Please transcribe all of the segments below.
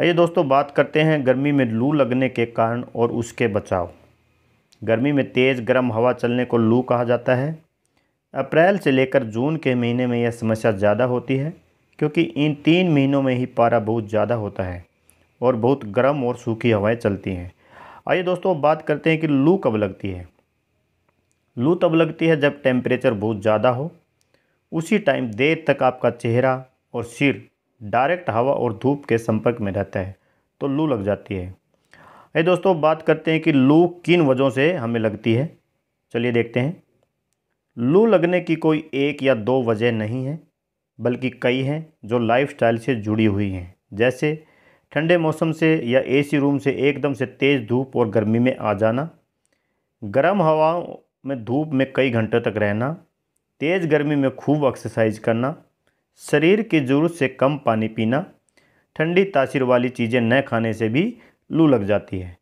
आइए दोस्तों बात करते हैं गर्मी में लू लगने के कारण और उसके बचाव गर्मी में तेज़ गर्म हवा चलने को लू कहा जाता है अप्रैल से लेकर जून के महीने में यह समस्या ज़्यादा होती है क्योंकि इन तीन महीनों में ही पारा बहुत ज़्यादा होता है और बहुत गर्म और सूखी हवाएं चलती हैं आइए दोस्तों बात करते हैं कि लू कब लगती है लू तब लगती है जब टेम्परेचर बहुत ज़्यादा हो उसी टाइम देर तक आपका चेहरा और सिर डायरेक्ट हवा और धूप के संपर्क में रहता है तो लू लग जाती है ये दोस्तों बात करते हैं कि लू किन वजहों से हमें लगती है चलिए देखते हैं लू लगने की कोई एक या दो वजह नहीं है बल्कि कई हैं जो लाइफस्टाइल से जुड़ी हुई हैं जैसे ठंडे मौसम से या एसी रूम से एकदम से तेज़ धूप और गर्मी में आ जाना गर्म हवाओं में धूप में कई घंटे तक रहना तेज़ गर्मी में खूब एक्सरसाइज करना शरीर की ज़रूरत से कम पानी पीना ठंडी तासीर वाली चीज़ें न खाने से भी लू लग जाती है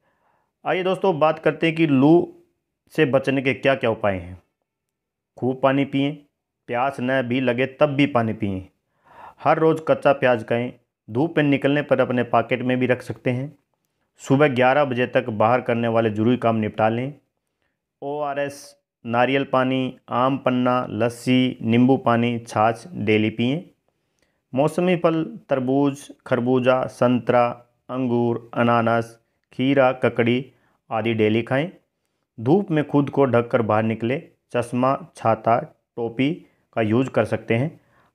आइए दोस्तों बात करते हैं कि लू से बचने के क्या क्या उपाय हैं खूब पानी पिएँ प्यास न भी लगे तब भी पानी पिए हर रोज़ कच्चा प्याज खाएँ धूप में निकलने पर अपने पॉकेट में भी रख सकते हैं सुबह 11 बजे तक बाहर करने वाले जरूरी काम निपटा लें ओ आर एस नारियल पानी आम पन्ना लस्सी नींबू पानी छाछ डेली पिएँ मौसमी फल तरबूज खरबूजा संतरा अंगूर अनानास खीरा ककड़ी आदि डेली खाएं धूप में खुद को ढककर बाहर निकले चश्मा छाता टोपी का यूज कर सकते हैं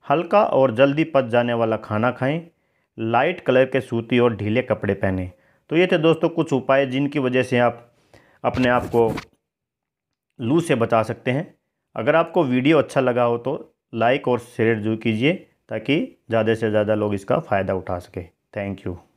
हल्का और जल्दी पच जाने वाला खाना खाएं लाइट कलर के सूती और ढीले कपड़े पहने तो ये थे दोस्तों कुछ उपाय जिनकी वजह से आप अपने आप को लू से बचा सकते हैं अगर आपको वीडियो अच्छा लगा हो तो लाइक और शेयर जरूर कीजिए ताकि ज़्यादा से ज़्यादा लोग इसका फ़ायदा उठा सकें थैंक यू